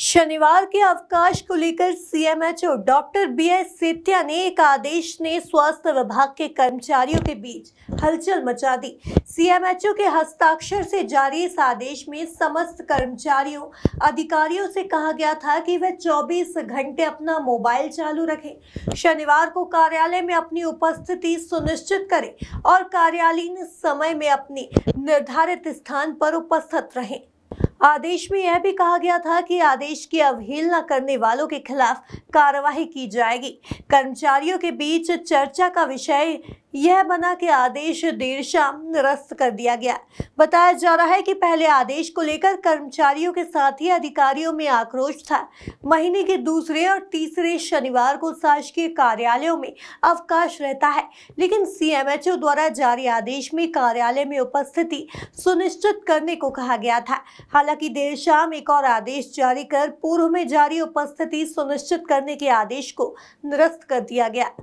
शनिवार के अवकाश को लेकर CMHO doctor B S Sethia ने एक आदेश ने स्वास्थ्य विभाग के कर्मचारियों के बीच हलचल मचा दी सीएमएचओ के हस्ताक्षर से जारी इस आदेश में समस्त कर्मचारियों अधिकारियों से कहा गया था कि वह 24 घंटे अपना मोबाइल चालू रखें शनिवार को कार्यालय में अपनी उपस्थिति सुनिश्चित करें और कार्यालयीन समय में अपने निर्धारित स्थान पर उपस्थित रहें आदेश में यह भी कहा गया था कि आदेश की अवहेलना करने वालों के खिलाफ कार्रवाई की जाएगी कर्मचारियों के बीच चर्चा का विषय यह बना के आदेश देर शाम निरस्त कर दिया गया बताया जा रहा है कि पहले आदेश को लेकर कर्मचारियों के साथ ही अधिकारियों में आक्रोश था महीने के दूसरे और तीसरे शनिवार को शासकीय कार्यालयों में अवकाश रहता है लेकिन सीएमएचओ द्वारा जारी आदेश में कार्यालय में उपस्थिति सुनिश्चित करने को कहा गया था हालांकि देर शाम एक और आदेश जारी कर पूर्व में जारी उपस्थिति सुनिश्चित करने के आदेश को निरस्त कर दिया गया